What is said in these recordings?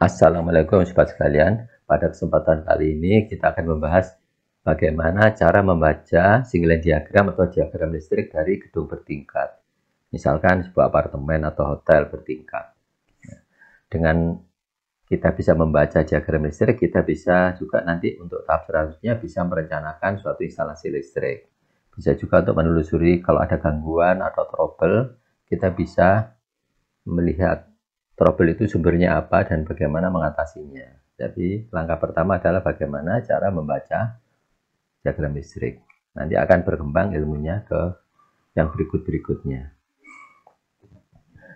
Assalamualaikum sobat sekalian. Pada kesempatan kali ini kita akan membahas bagaimana cara membaca single diagram atau diagram listrik dari gedung bertingkat. Misalkan sebuah apartemen atau hotel bertingkat. Dengan kita bisa membaca diagram listrik, kita bisa juga nanti untuk tahap selanjutnya bisa merencanakan suatu instalasi listrik. Bisa juga untuk menelusuri kalau ada gangguan atau trouble, kita bisa melihat trouble itu sumbernya apa dan bagaimana mengatasinya. Jadi langkah pertama adalah bagaimana cara membaca diagram listrik. Nanti akan berkembang ilmunya ke yang berikut-berikutnya.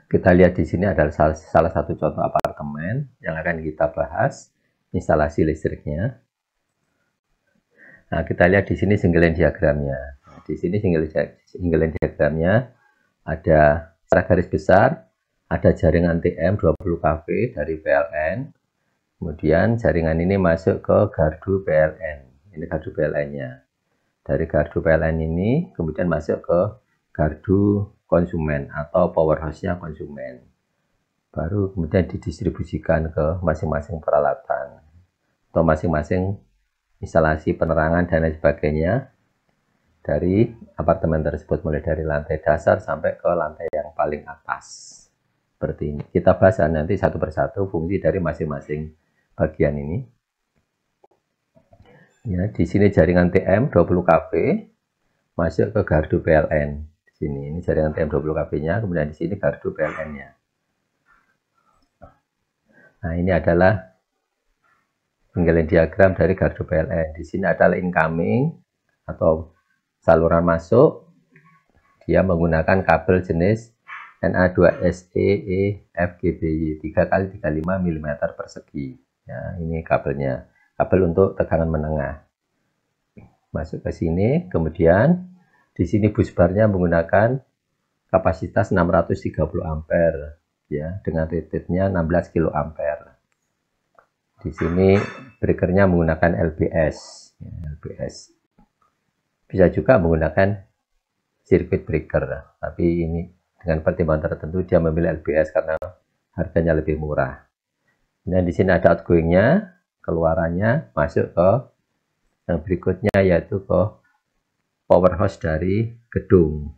Kita lihat di sini adalah salah, salah satu contoh apartemen yang akan kita bahas instalasi listriknya. Nah, kita lihat di sini single line diagramnya. di sini single, single line diagramnya ada secara garis besar ada jaringan TM 20 KV dari PLN. Kemudian jaringan ini masuk ke gardu PLN. Ini gardu PLN-nya. Dari gardu PLN ini kemudian masuk ke gardu konsumen atau powerhouse-nya konsumen. Baru kemudian didistribusikan ke masing-masing peralatan atau masing-masing instalasi penerangan dan lain sebagainya dari apartemen tersebut mulai dari lantai dasar sampai ke lantai yang paling atas seperti ini. Kita bahas nanti satu persatu fungsi dari masing-masing bagian ini. Ya, di sini jaringan TM 20 KV masuk ke gardu PLN. Di sini ini jaringan TM 20 KV-nya, kemudian di sini gardu PLN-nya. Nah, ini adalah penggalian diagram dari gardu PLN. Di sini adalah incoming atau saluran masuk. Dia menggunakan kabel jenis NA2SE 3 e kali 35 mm persegi. Ya, ini kabelnya. Kabel untuk tegangan menengah. Masuk ke sini, kemudian di sini busbarnya menggunakan kapasitas 630 ampere ya dengan ratednya 16 kilo ampere. Di sini breakernya menggunakan LBS, ya, LBS. Bisa juga menggunakan circuit breaker, tapi ini dengan pertimbangan tertentu dia memilih LBS karena harganya lebih murah. Dan di sini ada outgoingnya, keluarannya masuk ke yang berikutnya yaitu ke powerhouse dari gedung.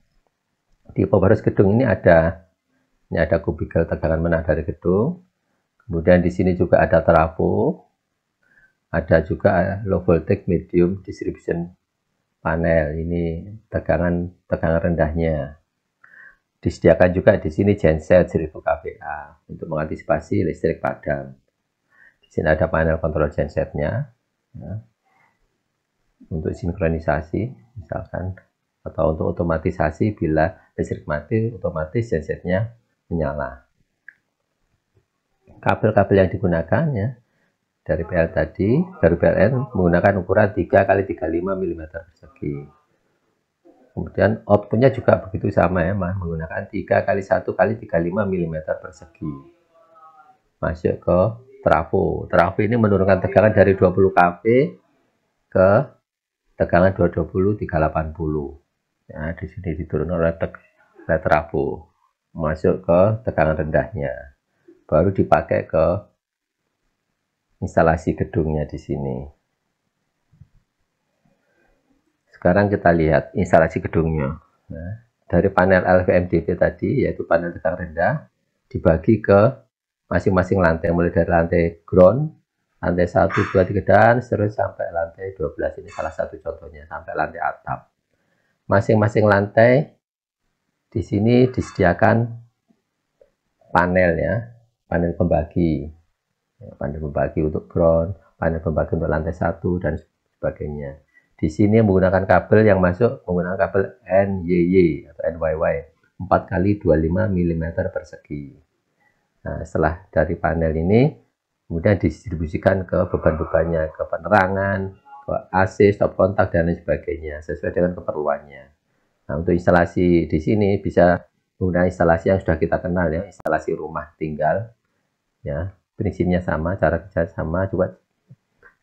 Di powerhouse gedung ini ada ini ada kubikel tegangan menah dari gedung. Kemudian di sini juga ada trafo, ada juga low voltage medium distribution panel ini tegangan tegangan rendahnya Disediakan juga di sini genset 1000 kVA nah, untuk mengantisipasi listrik padam. Di sini ada panel kontrol gensetnya ya. untuk sinkronisasi misalkan atau untuk otomatisasi bila listrik mati otomatis gensetnya menyala. Kabel-kabel yang digunakan ya dari PL tadi dari PLN menggunakan ukuran 3 x 35 mm persegi. Kemudian outputnya juga begitu sama ya, mas menggunakan 3 kali 1 kali 35 mm persegi. Masuk ke trafo. Trafo ini menurunkan tegangan dari 20 kV ke tegangan 220 380. Nah, di sini diturunkan oleh oleh trafo. Masuk ke tegangan rendahnya. Baru dipakai ke instalasi gedungnya di sini. Sekarang kita lihat instalasi gedungnya. Nah, dari panel LVMDP tadi, yaitu panel tegang rendah, dibagi ke masing-masing lantai, mulai dari lantai ground, lantai 1, 2, 3, dan seterusnya sampai lantai 12. Ini salah satu contohnya, sampai lantai atap. Masing-masing lantai di sini disediakan panel ya, panel pembagi. Panel pembagi untuk ground, panel pembagi untuk lantai 1, dan sebagainya. Di sini menggunakan kabel yang masuk menggunakan kabel NYY atau NYY 4 kali 25 mm persegi. Nah, setelah dari panel ini kemudian didistribusikan ke beban-bebannya, ke penerangan, ke AC, stop kontak dan lain sebagainya sesuai dengan keperluannya. Nah, untuk instalasi di sini bisa menggunakan instalasi yang sudah kita kenal ya, instalasi rumah tinggal ya. Prinsipnya sama, cara kerja sama, coba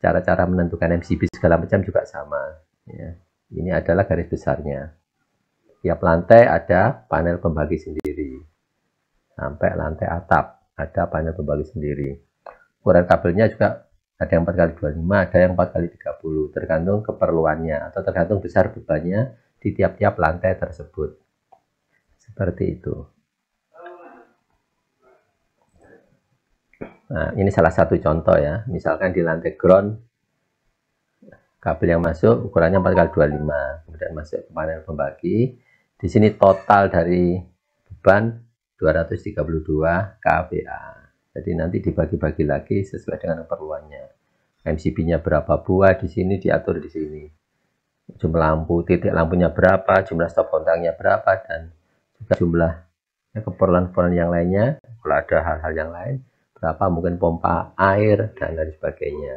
cara-cara menentukan MCB segala macam juga sama. Ya. Ini adalah garis besarnya. Tiap lantai ada panel pembagi sendiri. Sampai lantai atap ada panel pembagi sendiri. Ukuran kabelnya juga ada yang 4x25, ada yang 4x30, tergantung keperluannya atau tergantung besar bebannya di tiap-tiap lantai tersebut. Seperti itu. Nah, ini salah satu contoh ya. Misalkan di lantai ground, kabel yang masuk ukurannya 4x25, kemudian masuk ke panel pembagi. Di sini total dari beban 232 kVA. Jadi nanti dibagi-bagi lagi sesuai dengan keperluannya. MCB-nya berapa buah di sini diatur di sini. Jumlah lampu, titik lampunya berapa, jumlah stop kontaknya berapa, dan juga jumlah keperluan-keperluan yang lainnya. Kalau ada hal-hal yang lain, berapa mungkin pompa air dan lain sebagainya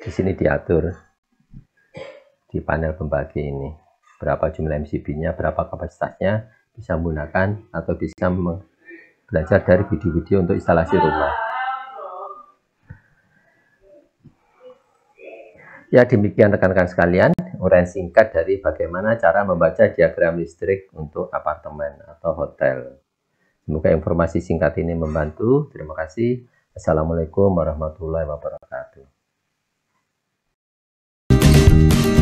di sini diatur di panel pembagi ini berapa jumlah MCB-nya berapa kapasitasnya bisa menggunakan atau bisa belajar dari video-video untuk instalasi rumah ya demikian rekan-rekan sekalian uraian singkat dari bagaimana cara membaca diagram listrik untuk apartemen atau hotel Semoga informasi singkat ini membantu. Terima kasih. Assalamualaikum warahmatullahi wabarakatuh.